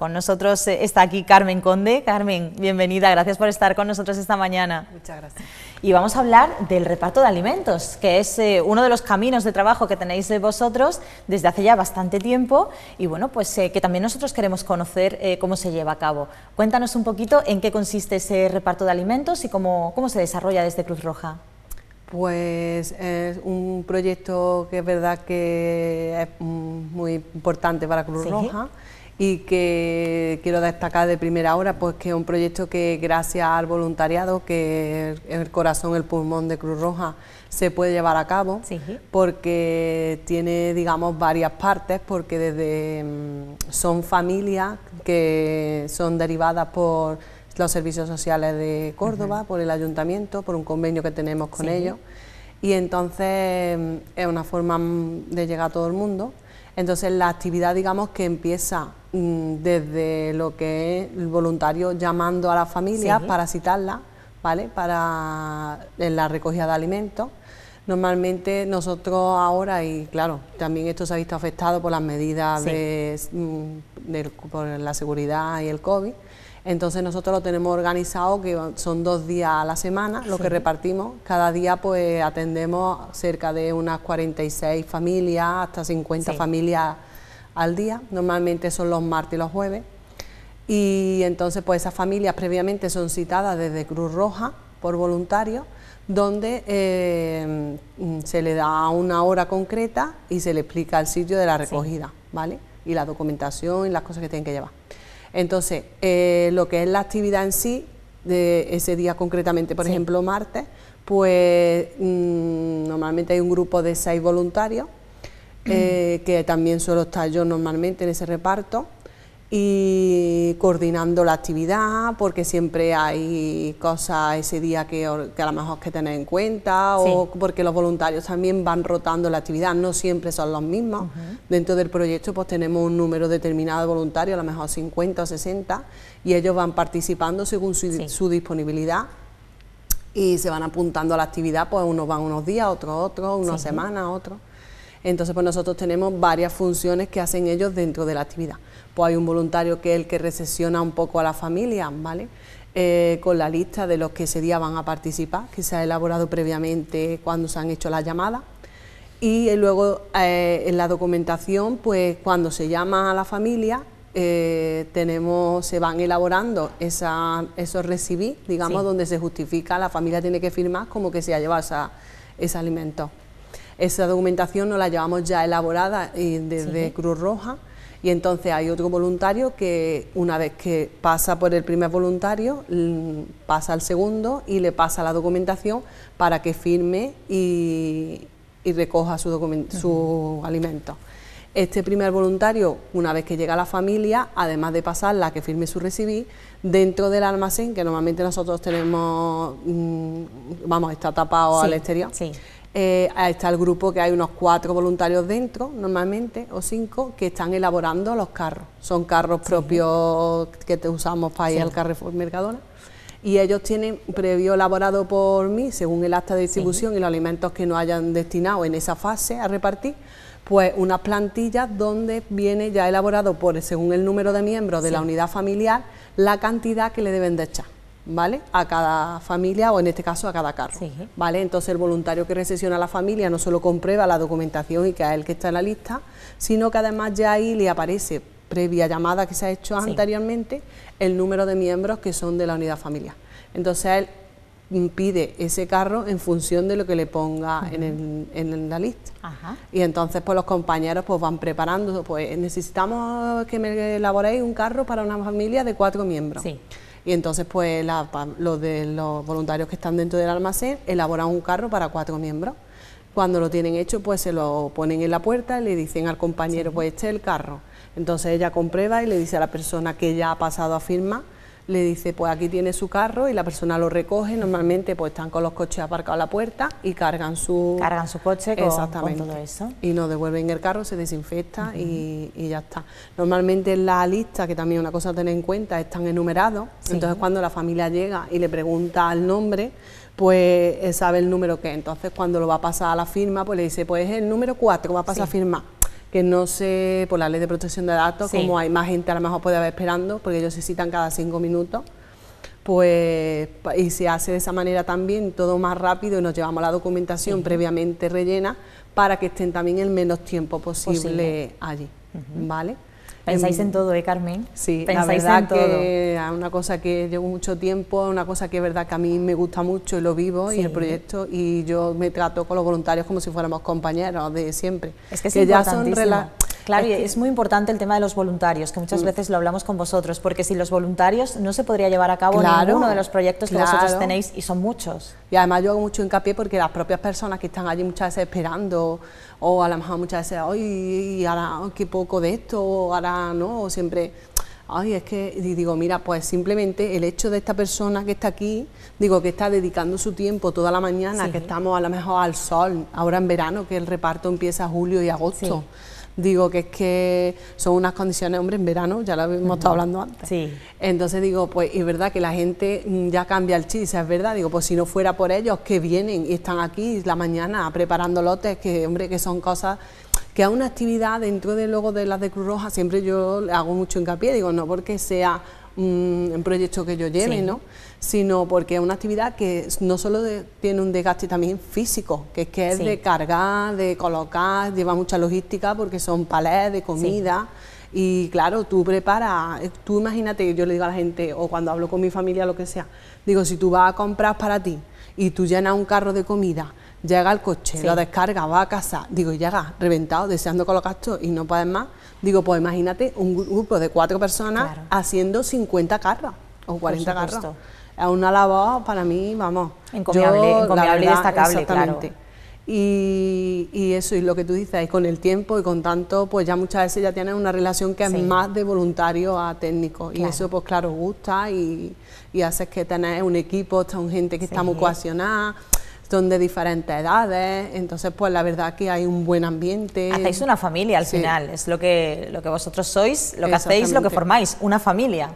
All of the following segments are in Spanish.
Con nosotros eh, está aquí Carmen Conde. Carmen, bienvenida, gracias por estar con nosotros esta mañana. Muchas gracias. Y vamos a hablar del reparto de alimentos, que es eh, uno de los caminos de trabajo que tenéis eh, vosotros desde hace ya bastante tiempo y bueno, pues que también nosotros queremos conocer cómo se lleva a cabo. Cuéntanos un poquito en qué consiste ese reparto de alimentos y cómo, se desarrolla desde Cruz Roja. Pues es un proyecto que es verdad que es mm, muy importante para Cruz Roja y que quiero destacar de primera hora, pues que es un proyecto que gracias al voluntariado, que es el corazón, el pulmón de Cruz Roja, se puede llevar a cabo, porque tiene, digamos, varias partes, porque desde mm, son familias que son derivadas por los servicios sociales de Córdoba, por el ayuntamiento, por un convenio que tenemos con ellos. Y entonces mm, es una forma mm, de llegar a todo el mundo entonces la actividad, digamos, que empieza mm, desde lo que es el voluntario llamando a las familias para citarla, ¿vale? Para la recogida de alimentos. Normalmente nosotros ahora, y claro, también esto se ha visto afectado por las medidas de, mm, por la seguridad y el COVID, entonces nosotros lo tenemos organizado, que son dos días a la semana, lo que repartimos. Cada día pues atendemos cerca de unas 46 familias, hasta 50 familias al día. Normalmente son los martes y los jueves. Y entonces pues esas familias previamente son citadas desde Cruz Roja por voluntarios, donde eh, mm, se le da una hora concreta y se le explica el sitio de la recogida, ¿vale? Y la documentación y las cosas que tienen que llevar. Entonces, eh, lo que es la actividad en sí, de ese día concretamente, por ejemplo, martes, pues mm, normalmente hay un grupo de seis voluntarios, eh, que también suelo estar yo normalmente en ese reparto y coordinando la actividad, porque siempre hay cosas ese día que, a lo mejor hay que tener en cuenta, o porque los voluntarios también van rotando la actividad, no siempre son los mismos. Dentro del proyecto pues tenemos un número determinado de voluntarios, a lo mejor 50 o 60, y ellos van participando según su, disponibilidad y se van apuntando a la actividad, pues unos van unos días, otros otros, una semana, semanas, otros. Entonces pues nosotros tenemos varias funciones que hacen ellos dentro de la actividad pues hay un voluntario que es el que recesiona un poco a la familia, ¿vale? Eh, con la lista de los que ese día van a participar, que se ha elaborado previamente cuando se han hecho las llamadas. Y eh, luego eh, en la documentación, pues cuando se llama a la familia, tenemos, se van elaborando esos recibí, digamos, donde se justifica, la familia tiene que firmar como que se ha llevado ese alimento. Esa documentación nos la llevamos ya elaborada desde Cruz Roja y entonces hay otro voluntario que una vez que pasa por el primer voluntario, mm, pasa al segundo y le pasa la documentación para que firme y, recoja su, su alimento. Este primer voluntario, una vez que llega a la familia, además de pasarla, que firme su recibí, dentro del almacén, que normalmente nosotros tenemos, mm, vamos, está tapado al exterior, eh, está el grupo que hay unos cuatro voluntarios dentro, normalmente, o cinco, que están elaborando los carros. Son carros propios que te usamos para ir al Carrefour Mercadona. Y ellos tienen previo elaborado por mí, según el acta de distribución y los alimentos que nos hayan destinado en esa fase a repartir, pues unas plantillas donde viene ya elaborado por, según el número de miembros de la unidad familiar, la cantidad que le deben de echar. ¿vale? A cada familia o en este caso a cada carro, ¿vale? Entonces el voluntario que recesiona a la familia no solo comprueba la documentación y que es el que está en la lista, sino que además ya ahí le aparece, previa llamada que se ha hecho anteriormente, el número de miembros que son de la unidad familiar. Entonces él pide ese carro en función de lo que le ponga en, la lista. Y entonces pues los compañeros pues van preparando, pues necesitamos que me elaboréis un carro para una familia de cuatro miembros. Y entonces, pues, los, de, los voluntarios que están dentro del almacén elaboran un carro para cuatro miembros. Cuando lo tienen hecho, pues se lo ponen en la puerta y le dicen al compañero, pues este es el carro. Entonces ella comprueba y le dice a la persona que ya ha pasado a firmar le dice, pues aquí tiene su carro y la persona lo recoge, normalmente pues están con los coches aparcados a la puerta y cargan su... Cargan su coche con, todo eso. Y nos devuelven el carro, se desinfecta y, ya está. Normalmente en la lista, que también es una cosa a tener en cuenta, están enumerados, entonces cuando la familia llega y le pregunta el nombre, pues eh, sabe el número que Entonces cuando lo va a pasar a la firma, pues le dice, pues es el número 4 va a pasar a firmar que no sé, por la ley de protección de datos, como hay más gente a lo mejor puede haber esperando, porque ellos se citan cada cinco minutos, pues y se hace de esa manera también todo más rápido y nos llevamos la documentación previamente rellena para que estén también el menos tiempo posible, allí, ¿vale? Pensáis en, todo, ¿eh, Carmen? Sí, Pensáis la verdad en que una cosa que llevo mucho tiempo, una cosa que es verdad que a mí me gusta mucho y lo vivo, y el proyecto, y yo me trato con los voluntarios como si fuéramos compañeros de siempre. Es que, es Claro, y es muy importante el tema de los voluntarios, que muchas mm. veces lo hablamos con vosotros, porque sin los voluntarios no se podría llevar a cabo ninguno de los proyectos que vosotros tenéis, y son muchos. Y además yo hago mucho hincapié porque las propias personas que están allí muchas veces esperando, o a lo mejor muchas veces, ay, ahora qué poco de esto, o ahora no, o siempre... Ay, es que digo, mira, pues simplemente el hecho de esta persona que está aquí, digo, que está dedicando su tiempo toda la mañana, que estamos a lo mejor al sol, ahora en verano, que el reparto empieza julio y agosto digo que es que son unas condiciones, hombre, en verano, ya lo hemos estado hablando antes. Sí. Entonces digo, pues es verdad que la gente mm, ya cambia el chiste, es verdad, digo, pues si no fuera por ellos que vienen y están aquí la mañana preparando lotes, que hombre, que son cosas que a una actividad dentro de luego de las de Cruz Roja, siempre yo hago mucho hincapié, digo, no porque sea Mm, un, proyecto que yo lleve, ¿no? Sino porque es una actividad que no solo tiene un desgaste también físico, que es que es de cargar, de colocar, lleva mucha logística porque son palés de comida. Y claro, tú preparas, eh, tú imagínate, yo le digo a la gente, o cuando hablo con mi familia, lo que sea, digo, si tú vas a comprar para ti y tú llenas un carro de comida llega el coche, lo descarga, va a casa, digo, llega reventado, deseando colocar esto y no puedes más. Digo, pues imagínate un grupo de cuatro personas haciendo 50 carros o 40 carros. Es una labor para mí, vamos. Encomiable, y destacable, Claro. Y, eso, y lo que tú dices, con el tiempo y con tanto, pues ya muchas veces ya tienes una relación que es más de voluntario a técnico. Y eso, pues claro, gusta y, y haces que tenés un equipo, un gente que está muy coaccionada... ...son de diferentes edades, entonces pues la verdad que hay un buen ambiente. Hacéis una familia al final, es lo que, lo que vosotros sois, lo que hacéis, lo que formáis, una familia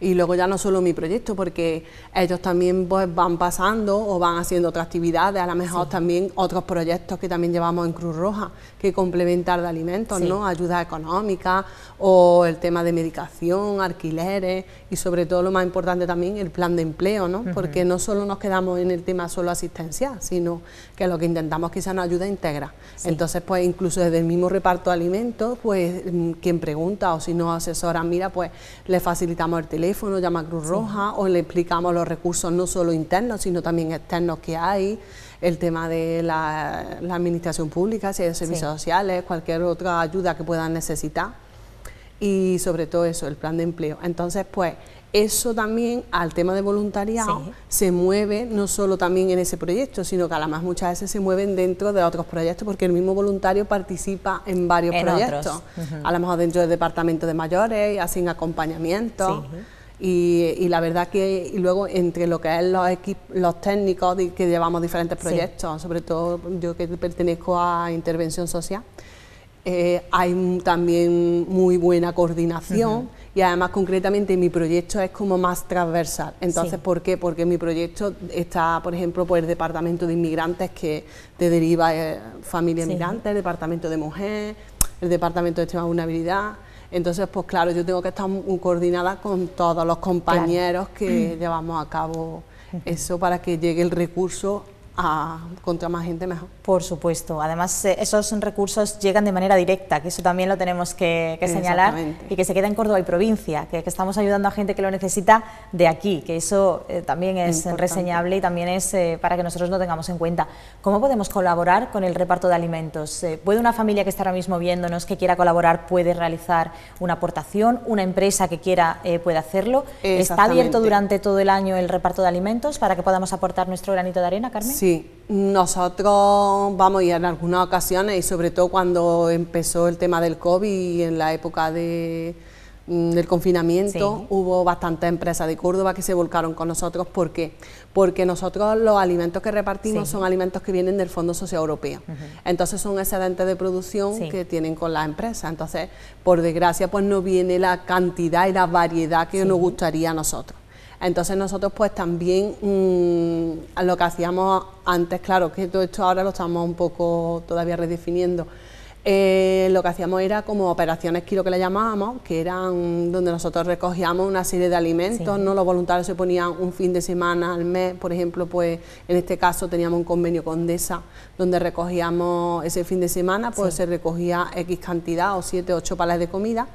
y luego ya no solo mi proyecto, porque ellos también pues, van pasando o van haciendo otras actividades, a lo mejor también otros proyectos que también llevamos en Cruz Roja, que complementar de alimentos, ¿no? Ayuda económica o el tema de medicación, alquileres y sobre todo lo más importante también el plan de empleo, ¿no? Porque no solo nos quedamos en el tema solo asistencial, sino que lo que intentamos quizás una ayuda íntegra. Entonces, pues incluso desde el mismo reparto de alimentos, pues mm, quien pregunta o si no asesora, mira, pues le facilitamos el teléfono teléfono, llama Cruz Roja, o le explicamos los recursos no solo internos, sino también externos que hay, el tema de la, administración pública, si hay servicios sociales, cualquier otra ayuda que puedan necesitar. Y sobre todo eso, el plan de empleo. Entonces, pues, eso también al tema de voluntariado se mueve no solo también en ese proyecto, sino que además muchas veces se mueven dentro de otros proyectos porque el mismo voluntario participa en varios proyectos, a lo mejor dentro del departamento de mayores hacen acompañamiento. Y, la verdad que luego entre lo que es los los técnicos que llevamos diferentes proyectos, sobre todo yo que pertenezco a intervención social, eh, hay también muy buena coordinación y además concretamente mi proyecto es como más transversal. Entonces, ¿por qué? Porque mi proyecto está, por ejemplo, por el Departamento de Inmigrantes que te deriva eh, Familia Inmigrante, el Departamento de Mujer, el Departamento de Extrema Vulnerabilidad entonces, pues claro, yo tengo que estar coordinada con todos los compañeros que mm. llevamos a cabo eso para que llegue el recurso contra más gente mejor. Por supuesto, además eh, esos recursos llegan de manera directa, que eso también lo tenemos que, señalar, y que se queda en Córdoba y provincia, que, estamos ayudando a gente que lo necesita de aquí, que eso eh, también es reseñable y también es eh, para que nosotros lo tengamos en cuenta. ¿Cómo podemos colaborar con el reparto de alimentos? ¿Puede una familia que está ahora mismo viéndonos que quiera colaborar, puede realizar una aportación? ¿Una empresa que quiera puede hacerlo? ¿Está abierto durante todo el año el reparto de alimentos para que podamos aportar nuestro granito de arena, Carmen? Sí, nosotros, vamos, y en algunas ocasiones, y sobre todo cuando empezó el tema del COVID y en la época de, mm, del confinamiento, hubo bastantes empresas de Córdoba que se volcaron con nosotros. ¿Por qué? Porque nosotros los alimentos que repartimos son alimentos que vienen del Fondo Social Europeo. Entonces son excedentes de producción que tienen con las empresas. Entonces, por desgracia, pues no viene la cantidad y la variedad que nos gustaría a nosotros. Entonces nosotros pues también mm, lo que hacíamos antes, claro, que todo esto ahora lo estamos un poco todavía redefiniendo, eh, lo que hacíamos era como operaciones quiero que le llamábamos, que eran donde nosotros recogíamos una serie de alimentos, ¿no? Los voluntarios se ponían un fin de semana al mes, por ejemplo, pues en este caso teníamos un convenio con DESA, donde recogíamos ese fin de semana, pues se recogía X cantidad o 7, 8 palas de comida.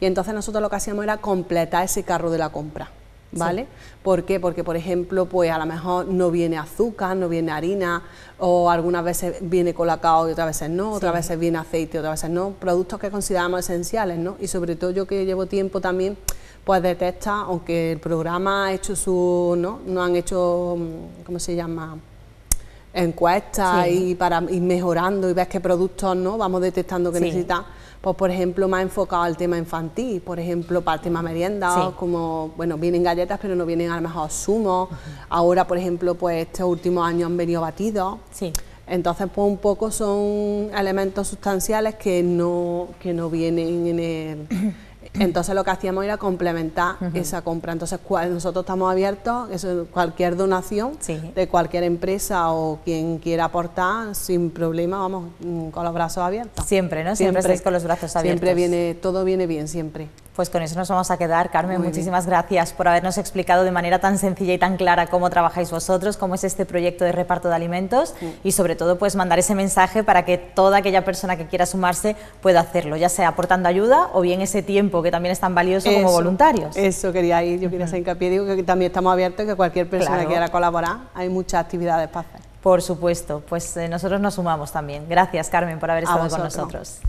Y entonces nosotros lo que hacíamos era completar ese carro de la compra. ¿vale? ¿Por qué? Porque, por ejemplo, pues a lo mejor no viene azúcar, no viene harina, o algunas veces viene colocado colacao y otras veces no, otras veces viene aceite, y otras veces no, productos que consideramos esenciales, ¿no? Y sobre todo yo que llevo tiempo también, pues detecta, aunque el programa ha hecho su, ¿no? No han hecho, mm, ¿cómo se llama? encuestas y para ir mejorando y ves qué productos no vamos detectando que necesitan, pues por ejemplo más enfocado al tema infantil por ejemplo para el tema merienda como bueno vienen galletas pero no vienen a lo mejor zumos ahora por ejemplo pues estos últimos años han venido batidos entonces pues un poco son elementos sustanciales que no que no vienen en el entonces lo que hacíamos era complementar esa compra. Entonces cual, nosotros estamos abiertos, eso, cualquier donación de cualquier empresa o quien quiera aportar, sin problema, vamos mm, con los brazos abiertos. Siempre, ¿no? Siempre, estáis con los brazos abiertos. Siempre viene, todo viene bien, siempre. Pues con eso nos vamos a quedar. Carmen, muchísimas gracias por habernos explicado de manera tan sencilla y tan clara cómo trabajáis vosotros, cómo es este proyecto de reparto de alimentos y sobre todo pues mandar ese mensaje para que toda aquella persona que quiera sumarse pueda hacerlo, ya sea aportando ayuda o bien ese tiempo que también es tan valioso como voluntarios. Eso quería ir, yo quería hacer hincapié, digo que también estamos abiertos a que cualquier persona que quiera colaborar, hay muchas actividades para hacer. Por supuesto, pues eh, nosotros nos sumamos también. Gracias Carmen por haber estado con nosotros.